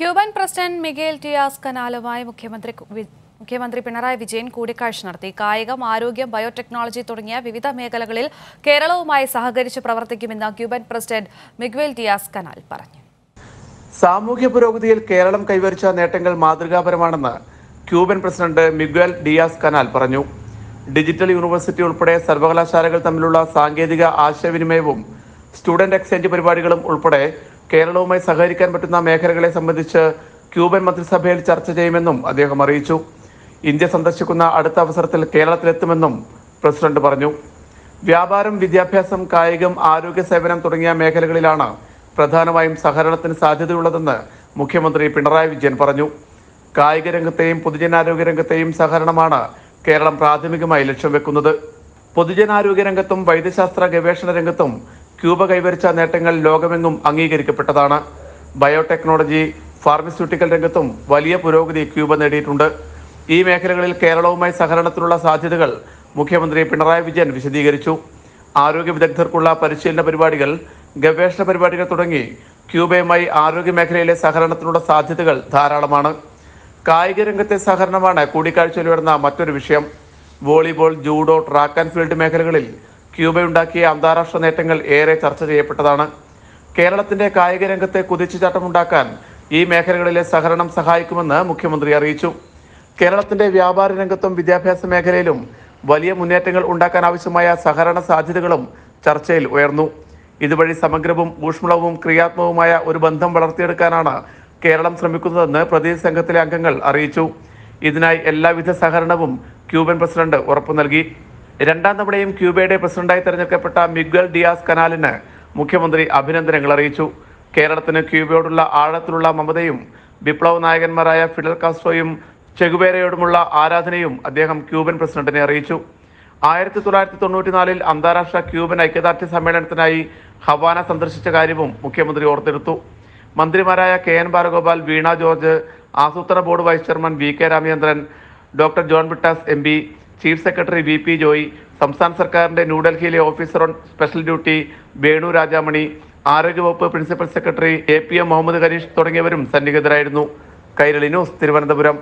Cuban president Miguel Diaz കനാലുമായി മുഖ്യമന്ത്രി മുഖ്യമന്ത്രി പിണറായി വിജയൻ കൂടിക്കാഴ്ച നടത്തി കായികം ആരോഗ്യം ബയോടെക്നോളജി തുടങ്ങിയ വിവിധ മേഖലകളിൽ കേരളവുമായി സഹകരിച്ച് പ്രവർത്തിക്കുമെന്ന് Cuban president Miguel Diaz Canel പറഞ്ഞു സാമൂഹ്യ പുരോഗതിയിൽ കേരളം കൈവരിച്ച നേട്ടങ്ങൾ മാതൃകാപരമാണെന്ന് Cuban president Miguel Diaz Canel പറഞ്ഞു ഡിജിറ്റൽ യൂണിവേഴ്സിറ്റി ഉൾപ്പെടെ സർവകലാശാലകൾ തമ്മിലുള്ള സാങ്കേതിക ആശയവിനിമയവും സ്റ്റുഡന്റ് എക്സ്ചേഞ്ച് പരിപാടികളും ഉൾപ്പെടെ കേരളവുമായി സഹകരിക്കാൻ പറ്റുന്ന മേഖലകളെ സംബന്ധിച്ച് ക്യൂബൻ മന്ത്രിസഭയിൽ ചർച്ച ചെയ്യുമെന്നും അദ്ദേഹം അറിയിച്ചു ഇന്ത്യ സന്ദർശിക്കുന്ന അടുത്ത അവസരത്തിൽ കേരളത്തിലെത്തുമെന്നും പ്രസിഡന്റ് പറഞ്ഞു വ്യാപാരം വിദ്യാഭ്യാസം കായികം ആരോഗ്യ സേവനം തുടങ്ങിയ മേഖലകളിലാണ് പ്രധാനമായും സഹകരണത്തിന് സാധ്യതയുള്ളതെന്ന് മുഖ്യമന്ത്രി പിണറായി വിജയൻ പറഞ്ഞു കായിക രംഗത്തെയും പൊതുജനാരോഗ്യ രംഗത്തെയും സഹകരണമാണ് കേരളം പ്രാഥമികമായി ലക്ഷ്യം വെക്കുന്നത് പൊതുജനാരോഗ്യ രംഗത്തും വൈദ്യശാസ്ത്ര ഗവേഷണ രംഗത്തും ക്യൂബ കൈവരിച്ച നേട്ടങ്ങൾ ലോകമെങ്ങും അംഗീകരിക്കപ്പെട്ടതാണ് ബയോടെക്നോളജി ഫാർമസ്യൂട്ടിക്കൽ രംഗത്തും വലിയ പുരോഗതി ക്യൂബ നേടിയിട്ടുണ്ട് ഈ മേഖലകളിൽ കേരളവുമായി സഹകരണത്തിനുള്ള സാധ്യതകൾ മുഖ്യമന്ത്രി പിണറായി വിജയൻ വിശദീകരിച്ചു ആരോഗ്യ വിദഗ്ധർക്കുള്ള പരിശീലന പരിപാടികൾ ഗവേഷണ പരിപാടികൾ തുടങ്ങി ക്യൂബയുമായി ആരോഗ്യ മേഖലയിലെ സഹകരണത്തിനുള്ള സാധ്യതകൾ ധാരാളമാണ് കായിക രംഗത്തെ സഹകരണമാണ് കൂടിക്കാഴ്ചയിൽ വരുന്ന മറ്റൊരു വിഷയം volleyball judo track and field മേഖലകളിൽ ക്യൂബയുണ്ടാക്കിയ അന്താരാഷ്ട്ര നേട്ടങ്ങൾ ഏറെ ചർച്ച ചെയ്യപ്പെട്ടതാണ് കേരളത്തിന്റെ കായിക രംഗത്തെ കുതിച്ചുചാട്ടമുണ്ടാക്കാൻ ഈ മേഖലകളിലെ സഹകരണം സഹായിക്കുമെന്ന് മുഖ്യമന്ത്രി അറിയിച്ചു കേരളത്തിന്റെ വ്യാപാര രംഗത്തും വിദ്യാഭ്യാസ മേഖലയിലും വലിയ മുന്നേറ്റങ്ങൾ ഉണ്ടാക്കാൻ ആവശ്യമായ സഹകരണ സാധ്യതകളും ചർച്ചയിൽ ഉയർന്നു ഇതുവഴി സമഗ്രവും ഊഷ്മളവും ക്രിയാത്മകവുമായ ഒരു ബന്ധം വളർത്തിയെടുക്കാനാണ് കേരളം ശ്രമിക്കുന്നതെന്ന് പ്രതിനിധി സംഘത്തിലെ അംഗങ്ങൾ അറിയിച്ചു ഇതിനായി എല്ലാവിധ സഹകരണവും ക്യൂബൻ പ്രസിഡന്റ് ഉറപ്പു നൽകി രണ്ടാം തവണയും ക്യൂബയുടെ പ്രസിഡന്റായി തെരഞ്ഞെടുക്കപ്പെട്ട മിഗ്വൽ ഡിയാസ് കനാലിന് മുഖ്യമന്ത്രി അഭിനന്ദനങ്ങൾ അറിയിച്ചു കേരളത്തിന് ക്യൂബയോടുള്ള ആഴത്തിലുള്ള മമതയും വിപ്ലവ നായകന്മാരായ ഫിഡൽ കാസ്ട്രോയും ചെഗുബേരയോടുമുള്ള ആരാധനയും അദ്ദേഹം ക്യൂബൻ പ്രസിഡന്റിനെ അറിയിച്ചു ആയിരത്തി തൊള്ളായിരത്തി തൊണ്ണൂറ്റിനാലിൽ അന്താരാഷ്ട്ര ക്യൂബൻ ഐക്യദാർഢ്യ സമ്മേളനത്തിനായി ഹവാന സന്ദർശിച്ച കാര്യവും മുഖ്യമന്ത്രി ഓർത്തെടുത്തു മന്ത്രിമാരായ കെ എൻ ബാലഗോപാൽ വീണ ജോർജ് ആസൂത്രണ board vice chairman V K Ramachandran doctor John Brittas M chief secretary V P Joy സംസ്ഥാന സർക്കാരിന്റെ ന്യൂഡൽഹിയിലെ officer on special duty Venu Rajamani ആരോഗ്യവകുപ്പ് principal secretary A P M Muhammad Karish തുടങ്ങിയവരും സന്നിഹിതരായിരുന്നു കൈരളി ന്യൂസ് തിരുവനന്തപുരം